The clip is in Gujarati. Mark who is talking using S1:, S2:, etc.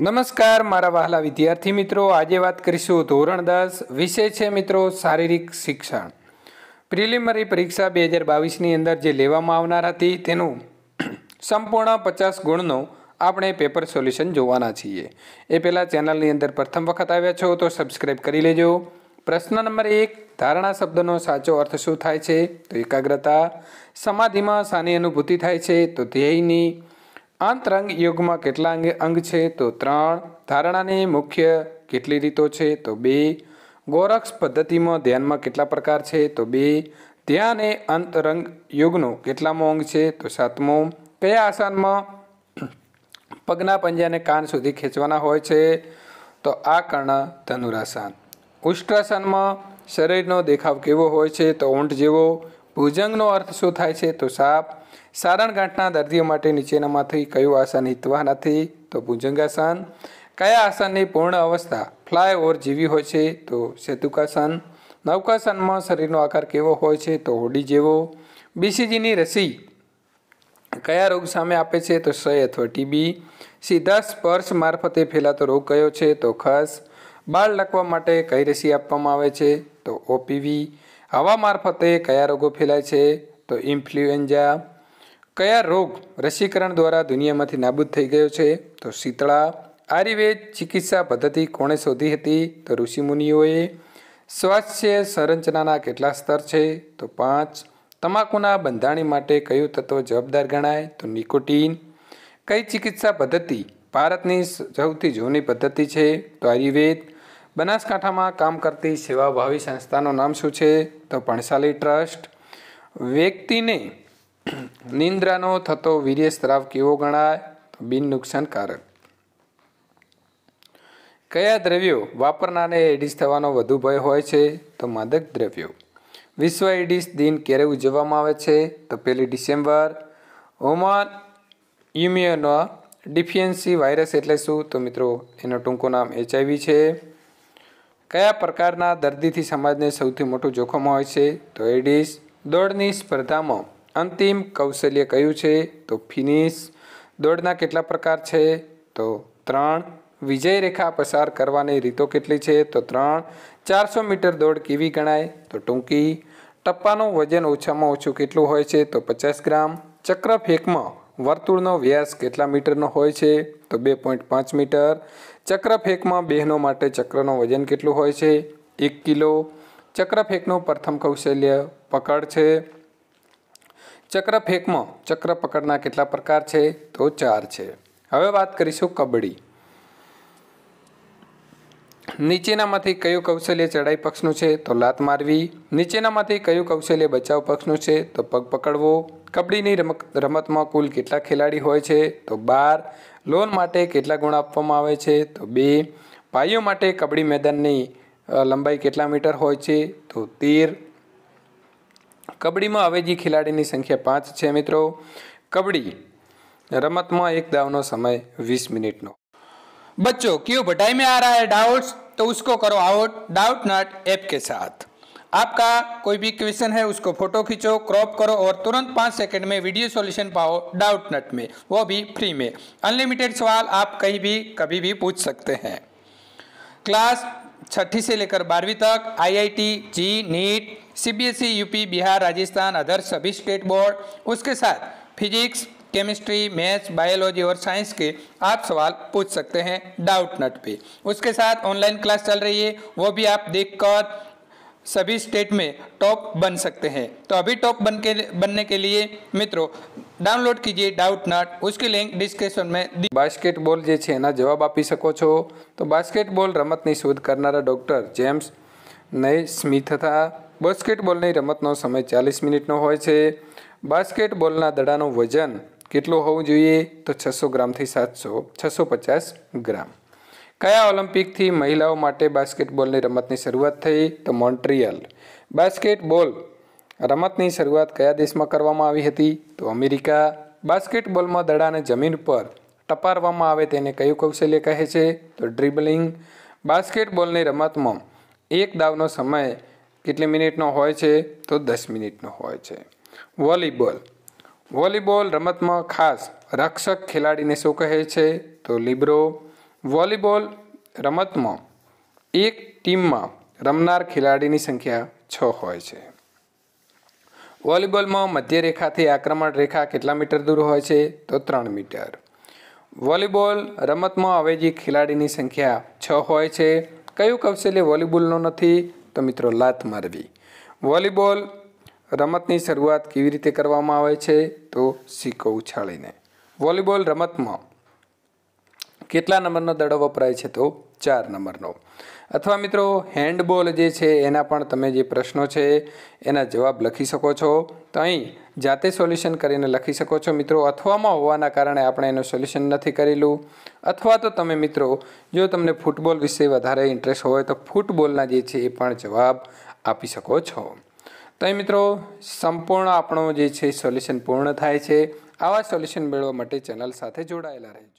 S1: નમસ્કાર મારા વહાલા વિદ્યાર્થી મિત્રો આજે વાત કરીશું ધોરણ દસ વિષય છે મિત્રો શારીરિક શિક્ષણ પ્રિલિમરી પરીક્ષા બે હજાર બાવીસની અંદર જે લેવામાં આવનાર હતી તેનું સંપૂર્ણ પચાસ ગુણનો આપણે પેપર સોલ્યુશન જોવાના છીએ એ પહેલાં ચેનલની અંદર પ્રથમ વખત આવ્યા છો તો સબસ્ક્રાઈબ કરી લેજો પ્રશ્ન નંબર એક ધારણા શબ્દનો સાચો અર્થ શું થાય છે તો એકાગ્રતા સમાધિમાં શાની અનુભૂતિ થાય છે તો ધ્યેયની આંતરંગ યોગમાં કેટલા અંગે અંગ છે તો ત્રણ ધારણાની મુખ્ય કેટલી રીતો છે તો બે ગોરક્ષ પદ્ધતિમાં ધ્યાનમાં કેટલા પ્રકાર છે તો બે ધ્યાન એ અંતરંગ યોગનો કેટલામો અંગ છે તો સાતમો કયા આસનમાં પગના પંજાને કાન સુધી ખેંચવાના હોય છે તો આ કર્ણ ધનુરાસન ઉષ્ટ્રાસનમાં શરીરનો દેખાવ કેવો હોય છે તો ઊંટ જેવો ભુજંગનો અર્થ શું થાય છે તો સાપ સારણગાંઠના દર્દીઓ માટે નીચેનામાંથી કયું આસન હિતવા નથી તો ભુજંગાસન કયા આસનની પૂર્ણ અવસ્થા ફ્લાયઓવર જેવી હોય છે તો સેતુકાસન નૌકાસનમાં શરીરનો આકાર કેવો હોય છે તો હોડી જેવો બીસીજીની રસી કયા રોગ સામે આપે છે તો ક્ષય અથવા ટીબી સીધા સ્પર્શ મારફતે ફેલાતો રોગ કયો છે તો ખસ બાળ લખવા માટે કઈ રસી આપવામાં આવે છે તો ઓપીવી હવા મારફતે કયા રોગો ફેલાય છે તો ઇન્ફ્લુએન્ઝા કયા રોગ રસીકરણ દ્વારા દુનિયામાંથી નાબૂદ થઈ ગયો છે તો શીતળા આયુર્વેદ ચિકિત્સા પદ્ધતિ કોણે શોધી હતી તો ઋષિમુનિઓએ સ્વાસ્થ્ય સંરચનાના કેટલા સ્તર છે તો પાંચ તમાકુના બંધાણી માટે કયું તત્વ જવાબદાર ગણાય તો નિકોટીન કઈ ચિકિત્સા પદ્ધતિ ભારતની સૌથી જૂની પદ્ધતિ છે તો આયુર્વેદ બનાસકાંઠામાં કામ કરતી સેવાભાવી સંસ્થાનું નામ શું છે તો પણસાલી ટ્રસ્ટ વ્યક્તિને નિંદ્રાનો થતો વીર્ય સ્ત્રાવ કેવો ગણાય બિન નુકસાનકારક કયા દ્રવ્યો વાપરનારને એડિસ થવાનો વધુ ભય હોય છે તો માદક દ્રવ્યો વિશ્વ એડિસ દિન ક્યારે ઉજવવામાં આવે છે તો પહેલી December human immunodeficiency virus એટલે શું તો મિત્રો એનો ટૂંકું નામ એચઆઈવી છે કયા પ્રકારના દર્દીથી સમાજને સૌથી મોટું જોખમ હોય છે તો એડિસ દોડની સ્પર્ધામાં અંતિમ કૌશલ્ય કયું છે તો ફિનિશ દોડના કેટલા પ્રકાર છે તો ત્રણ વિજય રેખા પસાર કરવાની રીતો કેટલી છે તો ત્રણ ચારસો મીટર દોડ કેવી ગણાય તો ટૂંકી ટપ્પાનું વજન ઓછામાં ઓછું કેટલું હોય છે તો પચાસ ગ્રામ ચક્ર ફેંકમાં વર્તુળનો વ્યાસ કેટલા મીટરનો હોય છે તો બે પોઈન્ટ પાંચ મીટર ચક્ર ફેંકમાં બહેનો માટે ચક્રનું વજન કેટલું હોય છે એક કિલો ચક્ર ફેંકનું પ્રથમ કૌશલ્ય પકડ છે ચક્ર ફેંકમાં ચક્ર પકડના કેટલા પ્રકાર છે તો ચાર છે હવે વાત કરીશું કબડ્ડી નીચેનામાંથી કયું કૌશલ્ય ચડાઈ પક્ષનું છે તો લાત મારવી નીચેનામાંથી કયું કૌશલ્ય બચાવ પક્ષનું છે તો પગ પકડવો કબડ્ડીની રમતમાં કુલ કેટલા ખેલાડી હોય છે તો બાર લોન માટે કેટલા ગુણ આપવામાં આવે છે તો બે પાયો માટે કબડ્ડી મેદાનની લંબાઈ કેટલા મીટર હોય છે તો તેર कबड्डी में हवेजी खिलाड़ी की संख्या 5 है मित्रों कबड्डी रમતમાં એક ડાઉનો સમય 20 મિનિટનો બચ્ચો ક્યુબટાઈ મે આરાહ ડાઉટ્સ તો ઉસકો કરો આઉટ ડાઉટ નોટ એપ કે સાથ આપકા કોઈ ભી ક્વેશ્ચન હે ઉસકો ફોટો ખીચો ક્રોપ કરો ઓર તુરંત 5 સેકન્ડ મે વિડિયો સોલ્યુશન પાઓ ડાઉટ નોટ મે વો ભી ફ્રી મે અનલિમિટેડ સવાલ આપ કહી ભી કભી ભી પૂછ સકતે હે ક્લાસ 6 થી લેકર 12 વી તક IIT JEE NEET CBSE UP Bihar Rajasthan other सभी स्टेट बोर्ड उसके साथ फिजिक्स केमिस्ट्री मैथ्स बायोलॉजी और साइंस के आप सवाल पूछ सकते हैं डाउट नट पे उसके साथ ऑनलाइन क्लास चल रही है वो भी आप देखकर सभी स्टेट में टॉप बन सकते हैं तो अभी टॉप बन के बनने के लिए मित्रों डाउनलोड कीजिए डाउट नट उसकी लिंक डिस्क्रिप्शन में બાસ્કેટબોલ જે છે जवाब आप આપી શકો છો તો બાસ્કેટબોલ રમતની शोध करना डॉक्टर जेम्स नए स्मिथ था બાસ્કેટબોલની રમતનો સમય ચાલીસ મિનિટનો હોય છે બાસ્કેટબોલના દડાનું વજન કેટલું હોવું જોઈએ તો છસો ગ્રામથી સાતસો છસો પચાસ ગ્રામ કયા ઓલિમ્પિકથી મહિલાઓ માટે બાસ્કેટબોલની રમતની શરૂઆત થઈ તો મોન્ટ્રિયલ બાસ્કેટબોલ રમતની શરૂઆત કયા દેશમાં કરવામાં આવી હતી તો અમેરિકા બાસ્કેટબોલમાં દડાને જમીન પર ટપારવામાં આવે તેને કયું કૌશલ્ય કહે છે તો ડ્રિબલિંગ બાસ્કેટબોલની રમતમાં એક દાવનો સમય કેટલી મિનિટનો હોય છે તો દસ મિનિટનો હોય છે વોલીબોલ વોલીબોલ રમતમાં ખાસ રક્ષક ખેલાડીને શું કહે છે તો લિબ્રો વોલીબોલ રમતમાં એક ટીમમાં રમનાર ખેલાડીની સંખ્યા છ હોય છે વોલીબોલમાં મધ્ય રેખાથી આક્રમણ રેખા કેટલા મીટર દૂર હોય છે તો ત્રણ મીટર વોલીબોલ રમતમાં અવેજી ખેલાડીની સંખ્યા છ હોય છે કયું કૌશલ્ય વોલીબોલનું નથી તો મિત્રો લાત મારવી વોલીબોલ રમતની શરૂઆત કેવી રીતે કરવામાં આવે છે તો સિક્કો ઉછાળીને વોલીબોલ રમતમાં કેટલા નંબરનો દડો વપરાય છે તો ચાર નંબરનો અથવા મિત્રો હેન્ડબોલ જે છે એના પણ તમે જે પ્રશ્નો છે એના જવાબ લખી શકો છો તો અહીં જાતે સોલ્યુશન કરીને લખી શકો છો મિત્રો અથવામાં હોવાના કારણે આપણે એનું સોલ્યુશન નથી કરેલું અથવા તો તમે મિત્રો જો તમને ફૂટબોલ વિશે વધારે ઇન્ટરેસ્ટ હોય તો ફૂટબોલના જે છે એ પણ જવાબ આપી શકો છો તો અહીં મિત્રો સંપૂર્ણ આપણો જે છે સોલ્યુશન પૂર્ણ થાય છે આવા સોલ્યુશન મેળવવા માટે ચેનલ સાથે જોડાયેલા રહેજો